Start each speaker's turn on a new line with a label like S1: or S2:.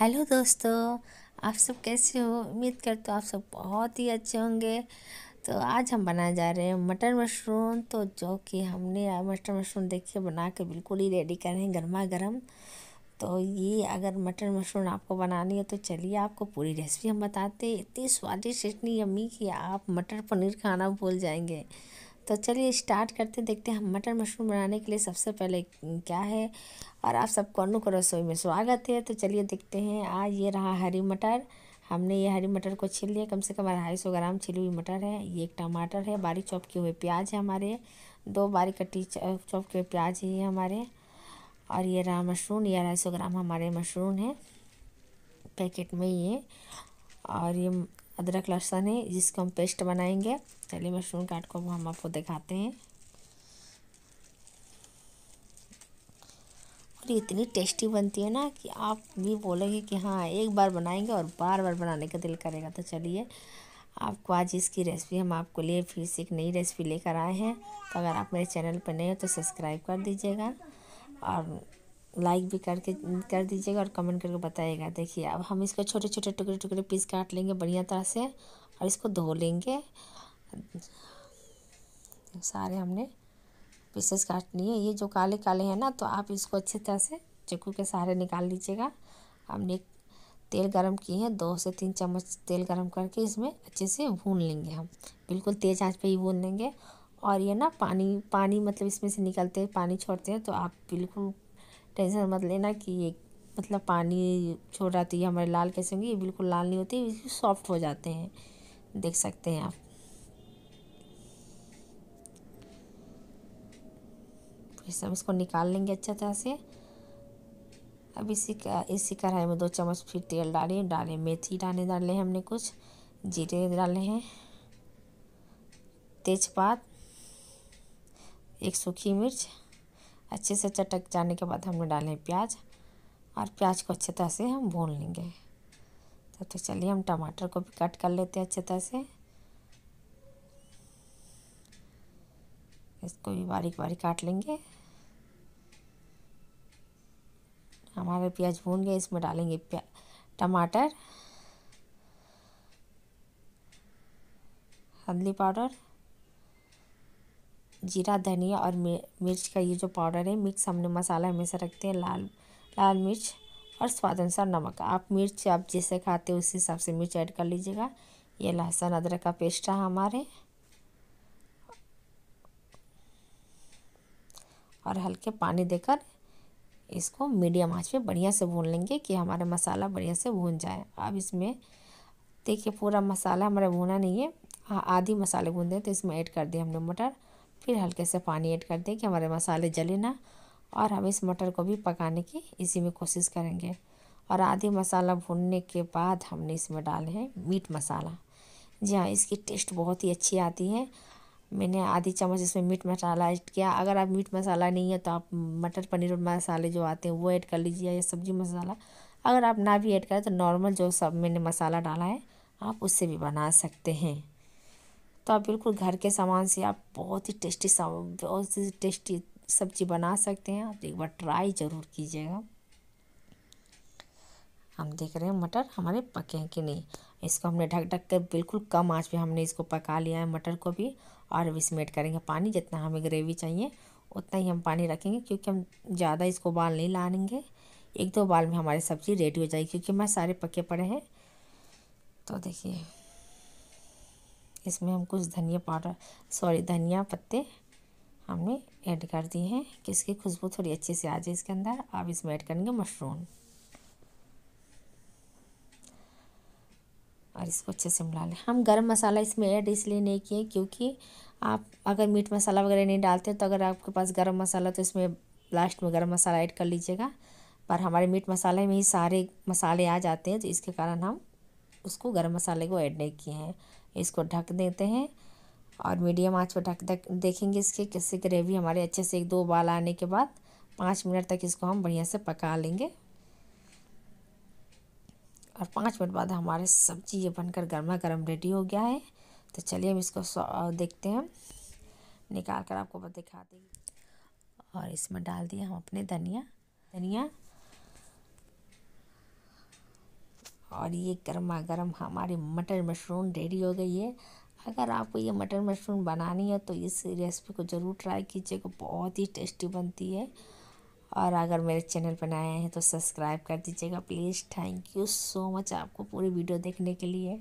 S1: hello दोस्तों आप सब कैसे हो उम्मीद करते हो आप सब बहुत ही अच्छे होंगे तो आज हम बनाने जा रहे हैं मटर मशरूम तो जो कि हमने मटर मशरूम देखिए बना के बिल्कुल ही रेडी कर रहे हैं गर्मा गर्म तो ये अगर मटर मशरूम आपको बनानी है तो चलिए आपको पूरी रेसिपी हम बताते हैं इतनी स्वादिष्ट इतनी यमी कि आप मटर पनीर खाना भूल जाएंगे तो चलिए स्टार्ट करते हैं देखते हैं हम मटर मशरूम बनाने के लिए सबसे पहले क्या है और आप सब कौनों को रसोई में स्वागत है तो चलिए देखते हैं आज ये रहा हरी मटर हमने ये हरी मटर को छील लिया कम से कम अढ़ाई सौ ग्राम छिली हुई मटर है ये एक टमाटर है बारीक चौप किए हुए प्याज है हमारे दो बारीक कट्टी चौप किए हुए प्याज ही है हमारे और ये रहा मशरूम ये अढ़ाई सौ ग्राम हमारे मशरूम है पैकेट में ये और ये अदरक लहसुन है जिसको हम पेस्ट बनाएंगे चलिए मशरूम काट को हम आपको दिखाते हैं और इतनी टेस्टी बनती है ना कि आप भी बोलेंगे कि हाँ एक बार बनाएंगे और बार बार बनाने का दिल करेगा तो चलिए आपको आज इसकी रेसिपी हम आपको लिए फिर से एक नई रेसिपी लेकर आए हैं तो अगर आप मेरे चैनल पर नए हो तो सब्सक्राइब कर दीजिएगा और लाइक भी करके कर दीजिएगा और कमेंट करके बताइएगा देखिए अब हम इसको छोटे छोटे टुकड़े टुकड़े पीस काट लेंगे बढ़िया तरह से और इसको धो लेंगे सारे हमने पीसेस काट लिए ये जो काले काले हैं ना तो आप इसको अच्छी तरह से चक्कू के सहारे निकाल लीजिएगा हमने तेल गरम किए हैं दो से तीन चम्मच तेल गरम करके इसमें अच्छे से भून लेंगे हम बिल्कुल तेज़ आंच पे ही भून लेंगे और ये ना पानी पानी मतलब इसमें से निकलते हैं पानी छोड़ते हैं तो आप बिल्कुल टेंसन मत लेना कि ये मतलब पानी छोड़ रहा है तो ये हमारे लाल कैसे होंगे ये बिल्कुल लाल नहीं होते सॉफ्ट हो जाते हैं देख सकते हैं आप हम इसको निकाल लेंगे अच्छा तरह से अब इसी का इसी कढ़ाई में दो चम्मच फिर तेल डालें डालें मेथी डाले डाले हैं हमने कुछ जीरे डाले हैं तेजपात एक सूखी मिर्च अच्छे से चटक जाने के बाद हमने डालें प्याज और प्याज को अच्छे तरह से हम भून लेंगे तो, तो चलिए हम टमाटर को भी कट कर लेते हैं अच्छे तरह से इसको भी बारीक बारीक काट लेंगे हमारे प्याज भून गए इसमें डालेंगे टमाटर हल्दी पाउडर जीरा धनिया और मिर्च का ये जो पाउडर है मिक्स हमने मसाला हमेशा रखते हैं लाल लाल मिर्च और स्वाद अनुसार नमक आप मिर्च आप जैसे खाते हो उस हिसाब से मिर्च ऐड कर लीजिएगा ये लहसुन अदरक का पेस्ट है हमारे और हल्के पानी देकर इसको मीडियम आंच पे बढ़िया से भून लेंगे कि हमारा मसाला बढ़िया से भून जाए अब इसमें देखिए पूरा मसाला हमारा भूना नहीं है आधी मसाले भून दें तो इसमें ऐड कर दिए हमने मटर फिर हल्के से पानी ऐड कर दें कि हमारे मसाले जले ना और हम इस मटर को भी पकाने की इसी में कोशिश करेंगे और आधी मसाला भूनने के बाद हमने इसमें डाले हैं मीट मसाला जी हाँ इसकी टेस्ट बहुत ही अच्छी आती है मैंने आधी चम्मच इसमें मीट मसाला ऐड किया अगर आप मीट मसाला नहीं है तो आप मटर पनीर मसाले जो आते हैं वो ऐड कर लीजिए या सब्ज़ी मसाला अगर आप ना भी ऐड करें तो नॉर्मल जो सब मैंने मसाला डाला है आप उससे भी बना सकते हैं तो आप बिल्कुल घर के सामान से आप बहुत ही टेस्टी बहुत ही टेस्टी सब्ज़ी बना सकते हैं आप एक बार ट्राई ज़रूर कीजिएगा हम देख रहे हैं मटर हमारे पके हैं कि नहीं इसको हमने ढक ढक कर बिल्कुल कम आंच पे हमने इसको पका लिया है मटर को भी और अब इसमें ऐड करेंगे पानी जितना हमें ग्रेवी चाहिए उतना ही हम पानी रखेंगे क्योंकि हम ज़्यादा इसको बाल नहीं लाएंगे एक दो बाल में हमारी सब्ज़ी रेडी हो जाएगी क्योंकि मैं सारे पके पड़े हैं तो देखिए इसमें हम कुछ धनिया पाउडर सॉरी धनिया पत्ते हमने ऐड कर दिए हैं कि इसकी खुशबू थोड़ी अच्छे से आ जाए इसके अंदर अब इसमें ऐड करेंगे मशरूम और इसको अच्छे से मिला लें हम गरम मसाला इसमें ऐड इसलिए नहीं किए क्योंकि आप अगर मीट मसाला वगैरह नहीं डालते तो अगर आपके पास गरम मसाला तो इसमें लास्ट में गरम मसाला ऐड कर लीजिएगा पर हमारे मीट मसाले में ही सारे मसाले आ जाते हैं तो इसके कारण हम उसको गरम मसाले को ऐड नहीं किए हैं इसको ढक देते हैं और मीडियम आंच पर ढक ढक देखेंगे इसके किससे ग्रेवी हमारे अच्छे से एक दो उबाल आने के बाद पाँच मिनट तक इसको हम बढ़िया से पका लेंगे और पाँच मिनट बाद हमारे सब्जी ये बनकर गर्मा गर्म रेडी हो गया है तो चलिए हम इसको देखते हैं निकाल कर आपको दिखा देंगे और इसमें डाल दिया हम अपने धनिया धनिया और ये गर्मा गर्म हमारी मटर मशरूम रेडी हो गई है अगर आपको ये मटर मशरूम बनानी है तो इस रेसिपी को ज़रूर ट्राई कीजिएगा बहुत ही टेस्टी बनती है और अगर मेरे चैनल पर नए हैं तो सब्सक्राइब कर दीजिएगा please thank you so much आपको पूरी वीडियो देखने के लिए